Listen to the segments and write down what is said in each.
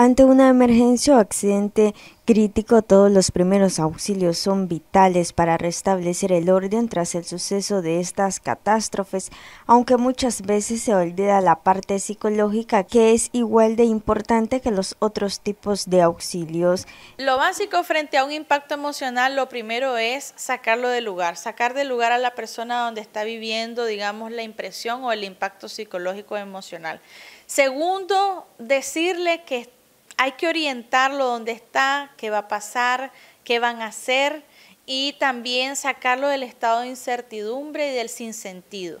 Ante una emergencia o accidente crítico, todos los primeros auxilios son vitales para restablecer el orden tras el suceso de estas catástrofes, aunque muchas veces se olvida la parte psicológica que es igual de importante que los otros tipos de auxilios. Lo básico frente a un impacto emocional, lo primero es sacarlo del lugar, sacar del lugar a la persona donde está viviendo, digamos, la impresión o el impacto psicológico emocional. Segundo, decirle que hay que orientarlo dónde está, qué va a pasar, qué van a hacer y también sacarlo del estado de incertidumbre y del sinsentido.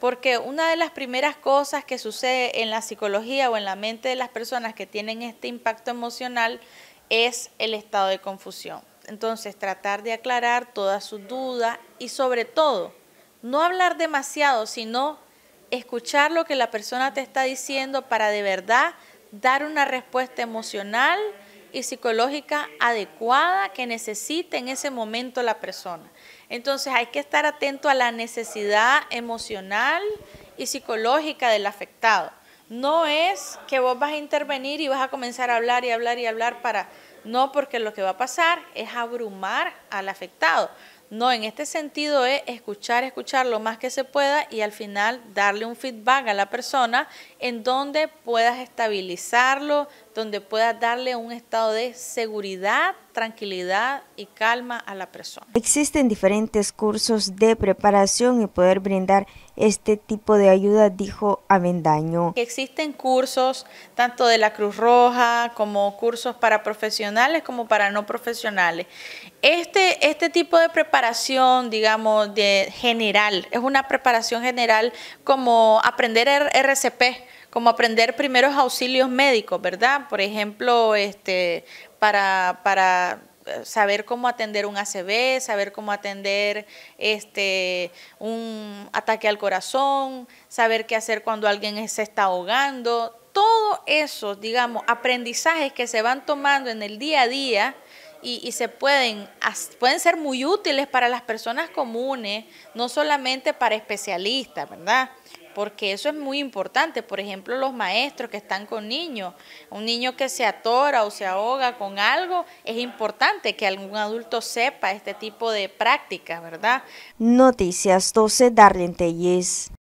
Porque una de las primeras cosas que sucede en la psicología o en la mente de las personas que tienen este impacto emocional es el estado de confusión. Entonces, tratar de aclarar todas sus dudas y sobre todo, no hablar demasiado, sino escuchar lo que la persona te está diciendo para de verdad dar una respuesta emocional y psicológica adecuada que necesite en ese momento la persona. Entonces hay que estar atento a la necesidad emocional y psicológica del afectado. No es que vos vas a intervenir y vas a comenzar a hablar y hablar y hablar para... No, porque lo que va a pasar es abrumar al afectado. No, en este sentido es escuchar, escuchar lo más que se pueda y al final darle un feedback a la persona en donde puedas estabilizarlo, donde puedas darle un estado de seguridad, tranquilidad y calma a la persona. Existen diferentes cursos de preparación y poder brindar este tipo de ayuda, dijo Avendaño. Existen cursos tanto de la Cruz Roja como cursos para profesionales como para no profesionales. Este, este tipo de preparación preparación, digamos, de general. Es una preparación general como aprender RCP, como aprender primeros auxilios médicos, ¿verdad? Por ejemplo, este, para, para eh, saber cómo atender un ACV, saber cómo atender este un ataque al corazón, saber qué hacer cuando alguien se está ahogando, todo eso, digamos, aprendizajes que se van tomando en el día a día y, se pueden, pueden ser muy útiles para las personas comunes, no solamente para especialistas, ¿verdad? Porque eso es muy importante. Por ejemplo, los maestros que están con niños, un niño que se atora o se ahoga con algo, es importante que algún adulto sepa este tipo de prácticas, ¿verdad? Noticias 12 Darlene